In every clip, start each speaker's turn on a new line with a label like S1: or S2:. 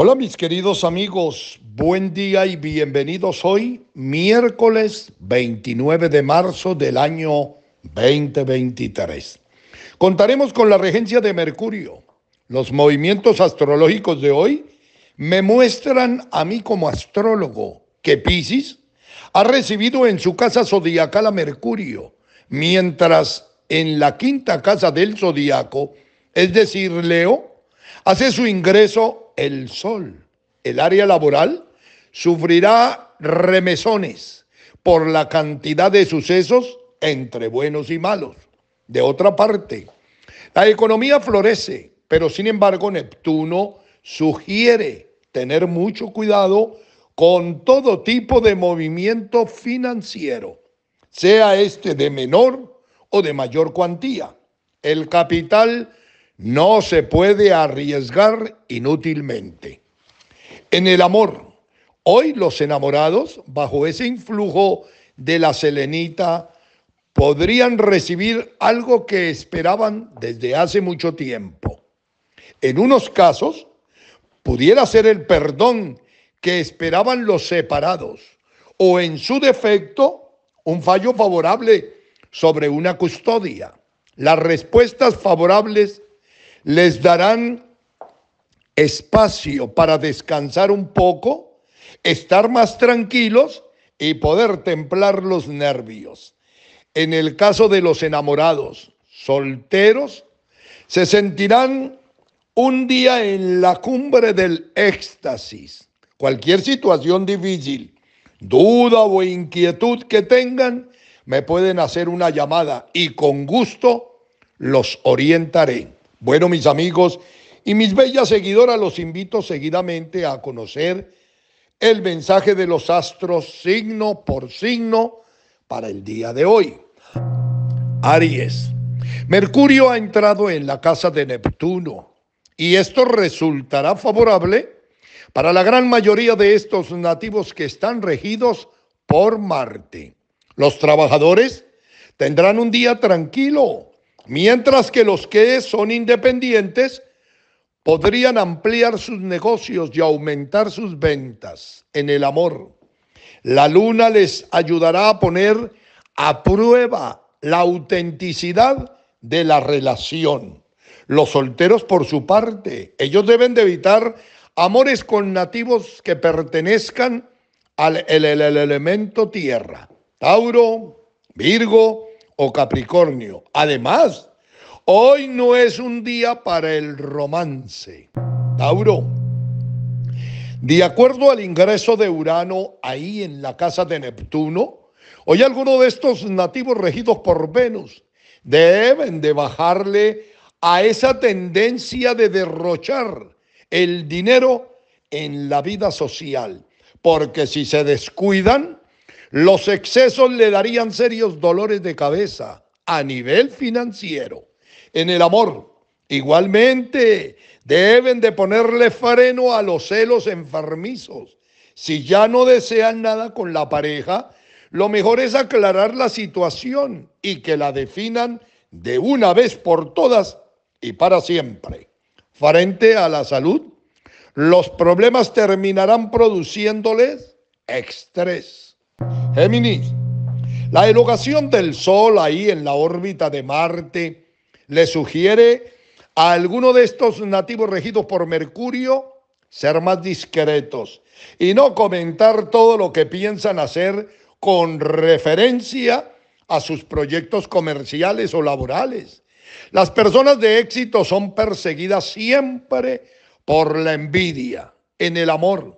S1: Hola mis queridos amigos, buen día y bienvenidos hoy, miércoles 29 de marzo del año 2023. Contaremos con la regencia de Mercurio. Los movimientos astrológicos de hoy me muestran a mí como astrólogo que Pisces ha recibido en su casa zodiacal a Mercurio, mientras en la quinta casa del zodiaco, es decir, Leo, hace su ingreso el sol, el área laboral, sufrirá remesones por la cantidad de sucesos entre buenos y malos. De otra parte, la economía florece, pero sin embargo Neptuno sugiere tener mucho cuidado con todo tipo de movimiento financiero, sea este de menor o de mayor cuantía. El capital no se puede arriesgar inútilmente. En el amor, hoy los enamorados, bajo ese influjo de la selenita, podrían recibir algo que esperaban desde hace mucho tiempo. En unos casos, pudiera ser el perdón que esperaban los separados o en su defecto un fallo favorable sobre una custodia. Las respuestas favorables les darán espacio para descansar un poco, estar más tranquilos y poder templar los nervios. En el caso de los enamorados, solteros, se sentirán un día en la cumbre del éxtasis. Cualquier situación difícil, duda o inquietud que tengan, me pueden hacer una llamada y con gusto los orientaré. Bueno, mis amigos y mis bellas seguidoras, los invito seguidamente a conocer el mensaje de los astros signo por signo para el día de hoy. Aries. Mercurio ha entrado en la casa de Neptuno y esto resultará favorable para la gran mayoría de estos nativos que están regidos por Marte. Los trabajadores tendrán un día tranquilo mientras que los que son independientes podrían ampliar sus negocios y aumentar sus ventas en el amor. La luna les ayudará a poner a prueba la autenticidad de la relación. Los solteros, por su parte, ellos deben de evitar amores con nativos que pertenezcan al elemento tierra. Tauro, Virgo, o Capricornio. Además, hoy no es un día para el romance. Tauro. De acuerdo al ingreso de Urano ahí en la casa de Neptuno, hoy algunos de estos nativos regidos por Venus deben de bajarle a esa tendencia de derrochar el dinero en la vida social, porque si se descuidan, los excesos le darían serios dolores de cabeza a nivel financiero. En el amor, igualmente, deben de ponerle freno a los celos enfermizos. Si ya no desean nada con la pareja, lo mejor es aclarar la situación y que la definan de una vez por todas y para siempre. Frente a la salud, los problemas terminarán produciéndoles estrés Géminis, la elogación del Sol ahí en la órbita de Marte le sugiere a alguno de estos nativos regidos por Mercurio ser más discretos y no comentar todo lo que piensan hacer con referencia a sus proyectos comerciales o laborales. Las personas de éxito son perseguidas siempre por la envidia en el amor.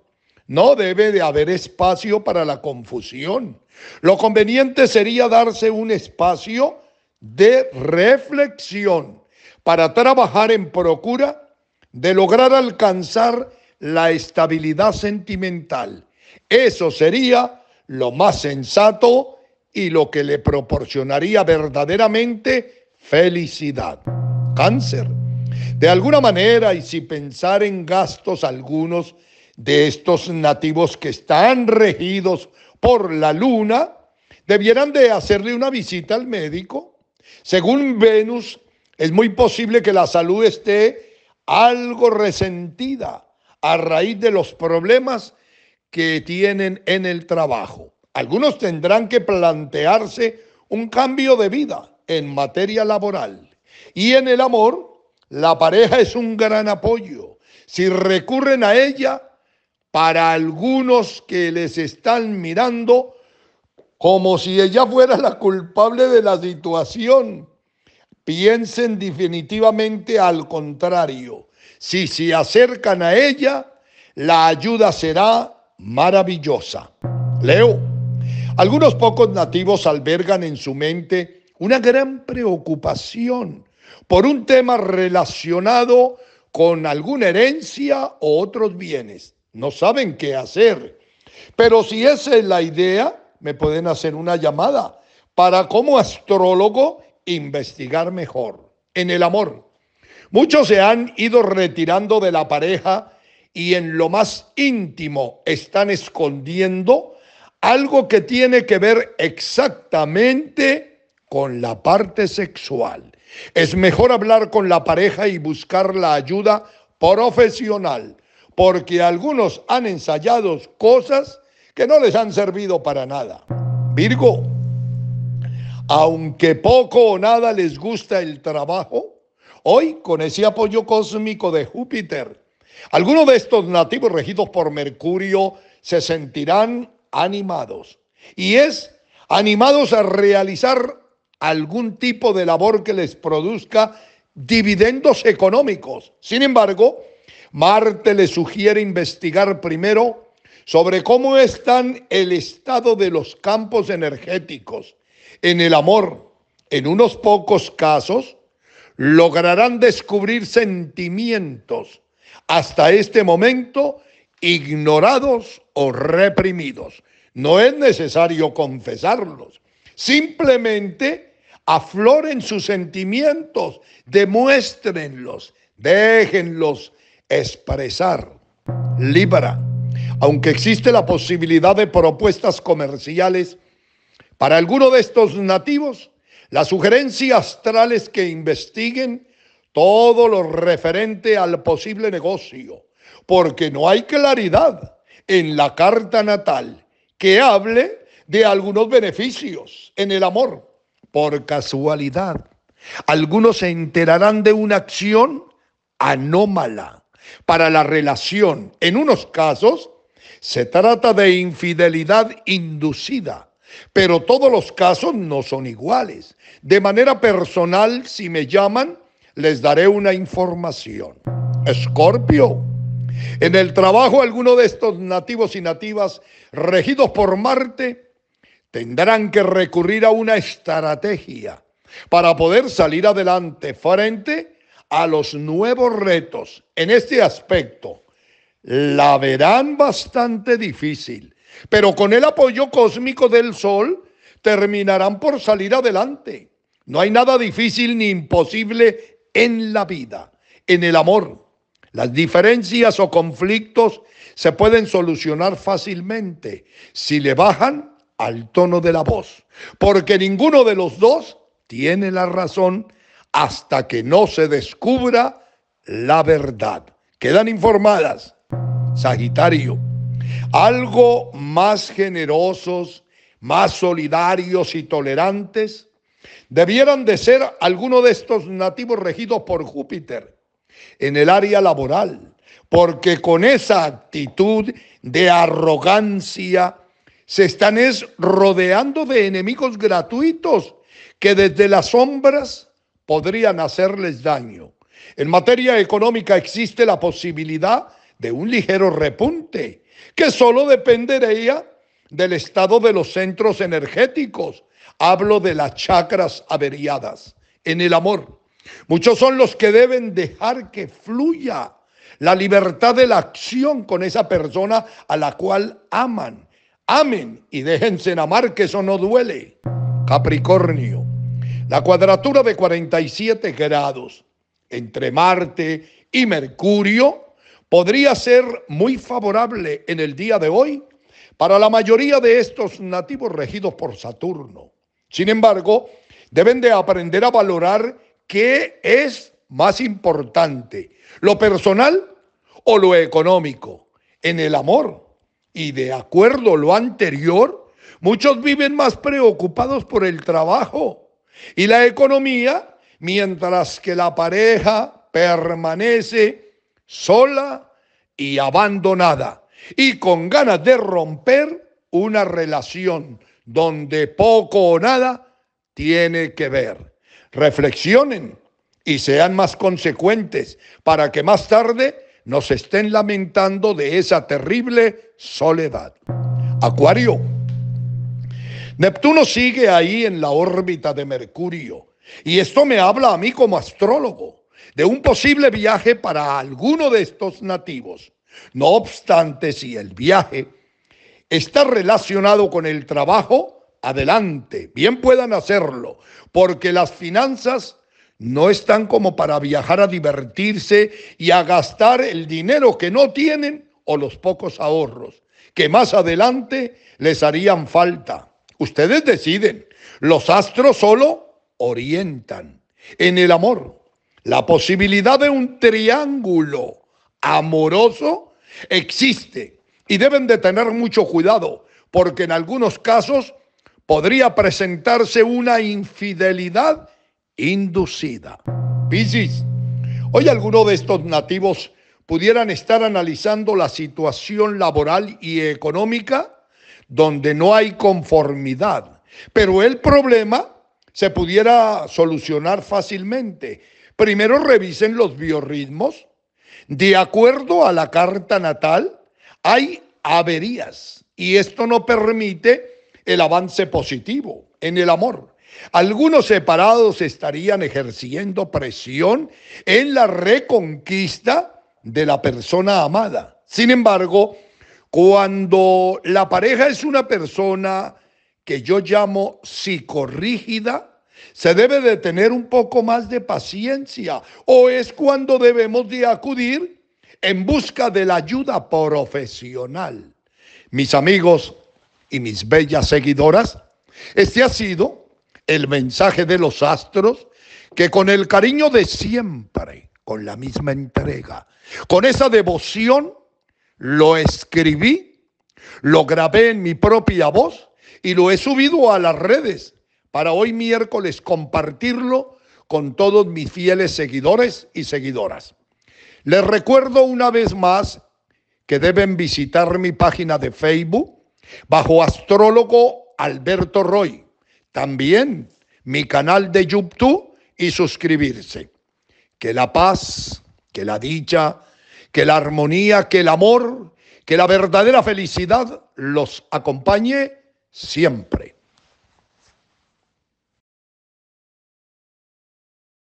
S1: No debe de haber espacio para la confusión. Lo conveniente sería darse un espacio de reflexión para trabajar en procura de lograr alcanzar la estabilidad sentimental. Eso sería lo más sensato y lo que le proporcionaría verdaderamente felicidad. Cáncer. De alguna manera, y si pensar en gastos algunos, de estos nativos que están regidos por la luna, debieran de hacerle una visita al médico. Según Venus, es muy posible que la salud esté algo resentida a raíz de los problemas que tienen en el trabajo. Algunos tendrán que plantearse un cambio de vida en materia laboral. Y en el amor, la pareja es un gran apoyo. Si recurren a ella, para algunos que les están mirando como si ella fuera la culpable de la situación. Piensen definitivamente al contrario. Si se acercan a ella, la ayuda será maravillosa. Leo. Algunos pocos nativos albergan en su mente una gran preocupación por un tema relacionado con alguna herencia o otros bienes. No saben qué hacer. Pero si esa es la idea, me pueden hacer una llamada para como astrólogo investigar mejor en el amor. Muchos se han ido retirando de la pareja y en lo más íntimo están escondiendo algo que tiene que ver exactamente con la parte sexual. Es mejor hablar con la pareja y buscar la ayuda profesional porque algunos han ensayado cosas que no les han servido para nada. Virgo, aunque poco o nada les gusta el trabajo, hoy con ese apoyo cósmico de Júpiter, algunos de estos nativos regidos por Mercurio se sentirán animados. Y es animados a realizar algún tipo de labor que les produzca dividendos económicos. Sin embargo, Marte le sugiere investigar primero sobre cómo están el estado de los campos energéticos en el amor. En unos pocos casos lograrán descubrir sentimientos hasta este momento ignorados o reprimidos. No es necesario confesarlos. Simplemente afloren sus sentimientos, demuéstrenlos, déjenlos expresar. Libra. Aunque existe la posibilidad de propuestas comerciales para alguno de estos nativos, la sugerencia astral es que investiguen todo lo referente al posible negocio, porque no hay claridad en la carta natal que hable de algunos beneficios en el amor. Por casualidad, algunos se enterarán de una acción anómala para la relación. En unos casos, se trata de infidelidad inducida. Pero todos los casos no son iguales. De manera personal, si me llaman, les daré una información. Escorpio. En el trabajo, algunos de estos nativos y nativas regidos por Marte tendrán que recurrir a una estrategia para poder salir adelante frente a los nuevos retos en este aspecto, la verán bastante difícil, pero con el apoyo cósmico del Sol terminarán por salir adelante. No hay nada difícil ni imposible en la vida, en el amor. Las diferencias o conflictos se pueden solucionar fácilmente si le bajan al tono de la voz, porque ninguno de los dos tiene la razón hasta que no se descubra la verdad. Quedan informadas, Sagitario, algo más generosos, más solidarios y tolerantes debieran de ser algunos de estos nativos regidos por Júpiter en el área laboral, porque con esa actitud de arrogancia se están rodeando de enemigos gratuitos que desde las sombras podrían hacerles daño. En materia económica existe la posibilidad de un ligero repunte, que solo dependería del estado de los centros energéticos. Hablo de las chacras averiadas en el amor. Muchos son los que deben dejar que fluya la libertad de la acción con esa persona a la cual aman. Amen y déjense amar, que eso no duele. Capricornio. La cuadratura de 47 grados entre Marte y Mercurio podría ser muy favorable en el día de hoy para la mayoría de estos nativos regidos por Saturno. Sin embargo, deben de aprender a valorar qué es más importante, lo personal o lo económico, en el amor. Y de acuerdo a lo anterior, muchos viven más preocupados por el trabajo y la economía, mientras que la pareja permanece sola y abandonada y con ganas de romper una relación donde poco o nada tiene que ver. Reflexionen y sean más consecuentes para que más tarde nos estén lamentando de esa terrible soledad. Acuario. Neptuno sigue ahí en la órbita de Mercurio. Y esto me habla a mí como astrólogo de un posible viaje para alguno de estos nativos. No obstante, si el viaje está relacionado con el trabajo, adelante, bien puedan hacerlo, porque las finanzas no están como para viajar a divertirse y a gastar el dinero que no tienen o los pocos ahorros, que más adelante les harían falta. Ustedes deciden. Los astros solo orientan. En el amor, la posibilidad de un triángulo amoroso existe y deben de tener mucho cuidado porque en algunos casos podría presentarse una infidelidad inducida. Piscis, hoy alguno de estos nativos pudieran estar analizando la situación laboral y económica donde no hay conformidad. Pero el problema se pudiera solucionar fácilmente. Primero revisen los biorritmos. De acuerdo a la carta natal, hay averías y esto no permite el avance positivo en el amor. Algunos separados estarían ejerciendo presión en la reconquista de la persona amada. Sin embargo, cuando la pareja es una persona que yo llamo psicorrígida, se debe de tener un poco más de paciencia o es cuando debemos de acudir en busca de la ayuda profesional. Mis amigos y mis bellas seguidoras, este ha sido el mensaje de los astros que con el cariño de siempre, con la misma entrega, con esa devoción, lo escribí, lo grabé en mi propia voz y lo he subido a las redes para hoy miércoles compartirlo con todos mis fieles seguidores y seguidoras. Les recuerdo una vez más que deben visitar mi página de Facebook bajo astrólogo Alberto Roy. También mi canal de YouTube y suscribirse. Que la paz, que la dicha, que la armonía, que el amor, que la verdadera felicidad los acompañe siempre.